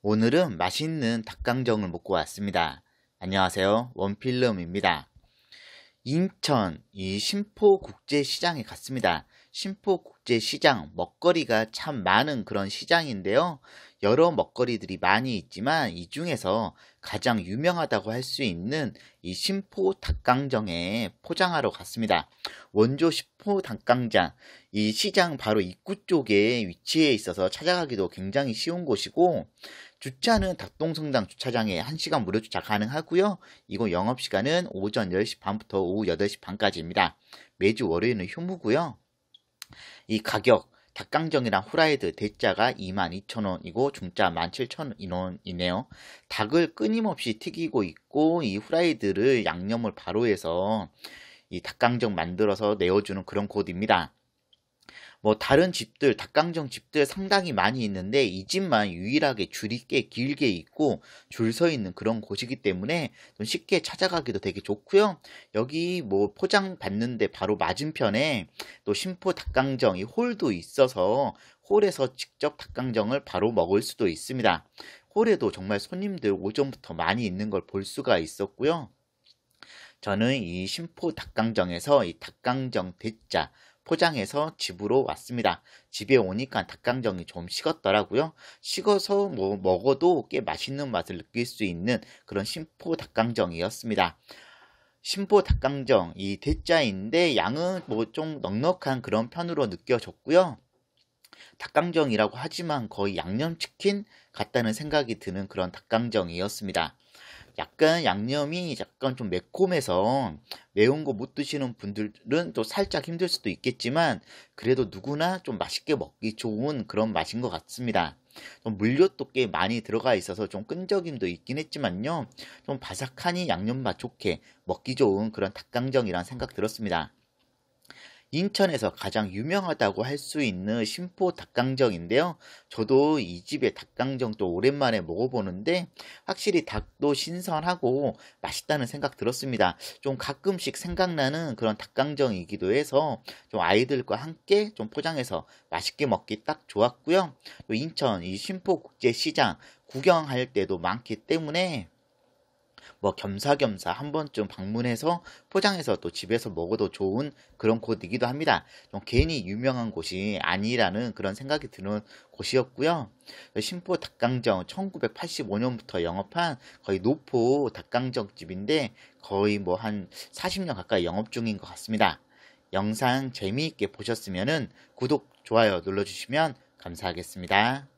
오늘은 맛있는 닭강정을 먹고 왔습니다. 안녕하세요. 원필름입니다. 인천 이 신포국제시장에 갔습니다. 신포국제시장 먹거리가 참 많은 그런 시장인데요. 여러 먹거리들이 많이 있지만 이 중에서 가장 유명하다고 할 수 있는 이 신포 닭강정에 포장하러 갔습니다. 원조 신포 닭강장 이 시장 바로 입구 쪽에 위치해 있어서 찾아가기도 굉장히 쉬운 곳이고 주차는 닭동성당 주차장에 1시간 무료 주차 가능하고요. 이거 영업시간은 오전 10시 반부터 오후 8시 반까지입니다. 매주 월요일은 휴무고요. 이 가격 닭강정이랑 후라이드 대짜가 22,000원이고 중짜 17,000원이네요. 닭을 끊임없이 튀기고 있고 이 후라이드를 양념을 바로 해서 이 닭강정 만들어서 내어주는 그런 곳입니다. 뭐 다른 집들 닭강정 집들 상당히 많이 있는데 이 집만 유일하게 줄이 게 길게 있고 줄 서 있는 그런 곳이기 때문에 좀 쉽게 찾아가기도 되게 좋고요. 여기 뭐 포장 받는데 바로 맞은편에 또 심포 닭강정 이 홀도 있어서 홀에서 직접 닭강정을 바로 먹을 수도 있습니다. 홀에도 정말 손님들 오전부터 많이 있는 걸 볼 수가 있었고요. 저는 이 심포 닭강정에서 이 닭강정 대자 포장해서 집으로 왔습니다. 집에 오니까 닭강정이 좀 식었더라고요. 식어서 뭐 먹어도 꽤 맛있는 맛을 느낄 수 있는 그런 심포 닭강정이었습니다. 심포 닭강정 이 대자인데 양은 뭐 좀 넉넉한 그런 편으로 느껴졌고요. 닭강정이라고 하지만 거의 양념치킨 같다는 생각이 드는 그런 닭강정이었습니다. 약간 양념이 약간 좀 매콤해서 매운 거 못 드시는 분들은 또 살짝 힘들 수도 있겠지만 그래도 누구나 좀 맛있게 먹기 좋은 그런 맛인 것 같습니다. 물엿도 꽤 많이 들어가 있어서 좀 끈적임도 있긴 했지만요. 좀 바삭하니 양념 맛 좋게 먹기 좋은 그런 닭강정이란 생각 들었습니다. 인천에서 가장 유명하다고 할 수 있는 심포 닭강정인데요. 저도 이 집의 닭강정 또 오랜만에 먹어보는데 확실히 닭도 신선하고 맛있다는 생각 들었습니다. 좀 가끔씩 생각나는 그런 닭강정이기도 해서 좀 아이들과 함께 좀 포장해서 맛있게 먹기 딱 좋았고요. 또 인천 이 심포 국제시장 구경할 때도 많기 때문에 뭐 겸사겸사 한 번쯤 방문해서 포장해서 또 집에서 먹어도 좋은 그런 곳이기도 합니다. 좀 괜히 유명한 곳이 아니라는 그런 생각이 드는 곳이었고요. 신포 닭강정 1985년부터 영업한 거의 노포 닭강정 집인데 거의 뭐 한 40년 가까이 영업 중인 것 같습니다. 영상 재미있게 보셨으면 구독, 좋아요 눌러주시면 감사하겠습니다.